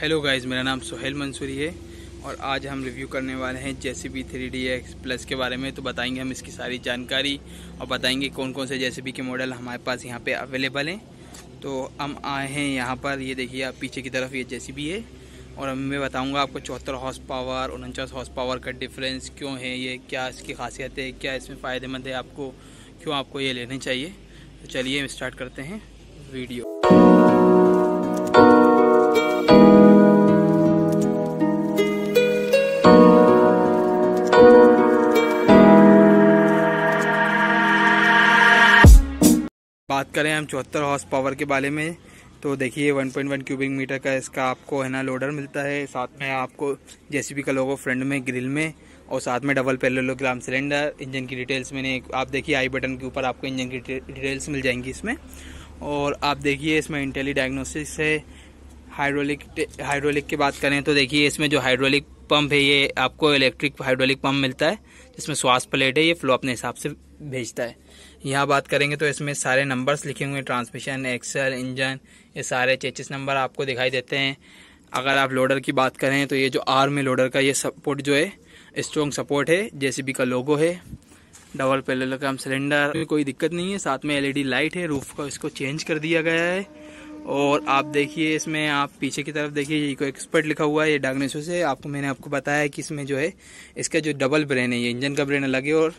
hello guys मेरा नाम सुहेल मंसूरी है और आज हम रिव्यू करने वाले हैं J C B three D X plus के बारे में तो बताएंगे हम इसकी सारी जानकारी और बताएंगे कौन कौन से जे सी बी के मॉडल हमारे पास यहाँ पे अवेलेबल हैं तो हम आए हैं यहाँ पर ये देखिए आप पीछे की तरफ ये जे सी बी है और अब मैं बताऊँगा आपको चौहत्तर हॉर्स पावर उनचास हॉर्स पावर का डिफरेंस क्यों है ये क्या इसकी खासियत है क्या इसमें फ़ायदेमंद है आपको क्यों आपको ये लेने चाहिए तो चलिए स्टार्ट करते हैं वीडियो बात करें हम चौहत्तर हॉर्स पावर के बारे में तो देखिए 1.1 क्यूबिक मीटर का इसका आपको है ना लोडर मिलता है साथ में आपको जेसीबी का लोगो फ्रंट में ग्रिल में और साथ में डबल ग्राम सिलेंडर इंजन की डिटेल्स मैंने आप देखिए आई बटन के ऊपर आपको इंजन की डिटेल्स मिल जाएंगी इसमें और आप देखिए इसमें इंटेली डायग्नोसिस है हाइड्रोलिक हाइड्रोलिक की बात करें तो देखिए इसमें जो हाइड्रोलिक पंप है ये आपको इलेक्ट्रिक हाइड्रोलिक पंप मिलता है जिसमें स्वास्थ्य प्लेट है ये फ्लो अपने हिसाब से भेजता है यहाँ बात करेंगे तो इसमें सारे नंबर्स लिखे हुए हैं ट्रांसमिशन एक्सल इंजन ये सारे चेचिस नंबर आपको दिखाई देते हैं अगर आप लोडर की बात करें तो ये जो आर में लोडर का ये सपोर्ट जो है स्ट्रॉन्ग सपोर्ट है जे का लोगो है डबल पेलर का हम सिलेंडर में कोई दिक्कत नहीं है साथ में एलईडी लाइट है रूफ का इसको चेंज कर दिया गया है और आप देखिए इसमें आप पीछे की तरफ देखिए ये को एक्सपर्ट लिखा हुआ है ये डाग्नेसो से आपको मैंने आपको बताया कि इसमें जो है इसका जो डबल ब्रेन है ये इंजन का ब्रेन अलग है और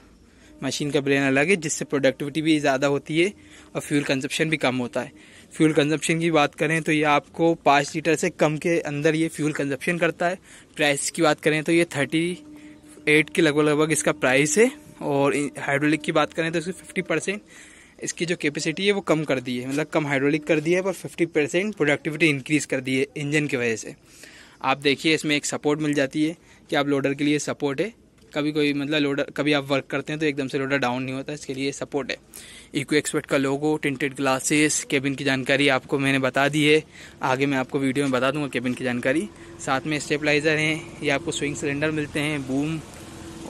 मशीन का ब्रेन अलग है जिससे प्रोडक्टिविटी भी ज़्यादा होती है और फ्यूल कंजप्शन भी कम होता है फ्यूल कंजप्शन की बात करें तो ये आपको पाँच लीटर से कम के अंदर ये फ्यूल कंजप्शन करता है प्राइस की बात करें तो ये थर्टी एट के लगभग लगभग इसका प्राइस है और हाइड्रोलिक की बात करें तो इसकी फिफ्टी परसेंट इसकी जो कैपेसिटी है वो कम कर दी है मतलब कम हाइड्रोलिक कर दी है पर फिफ्टी परसेंट प्रोडक्टिविटी इंक्रीज़ कर दी है इंजन की वजह से आप देखिए इसमें एक सपोर्ट मिल जाती है कि आप लोडर के लिए सपोर्ट है कभी कोई मतलब लोडर कभी आप वर्क करते हैं तो एकदम से लोडर डाउन नहीं होता इसके लिए सपोर्ट है इको एक्सपर्ट का लोगो टिंटेड ग्लासेस केबिन की जानकारी आपको मैंने बता दी है आगे मैं आपको वीडियो में बता दूंगा केबिन की जानकारी साथ में स्टेपलाइज़र हैं ये आपको स्विंग सिलेंडर मिलते हैं बूम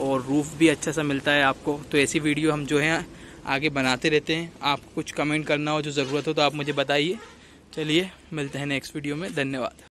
और रूफ़ भी अच्छा सा मिलता है आपको तो ऐसी वीडियो हम जो है आगे बनाते रहते हैं आपको कुछ कमेंट करना हो जो ज़रूरत हो तो आप मुझे बताइए चलिए मिलते हैं नेक्स्ट वीडियो में धन्यवाद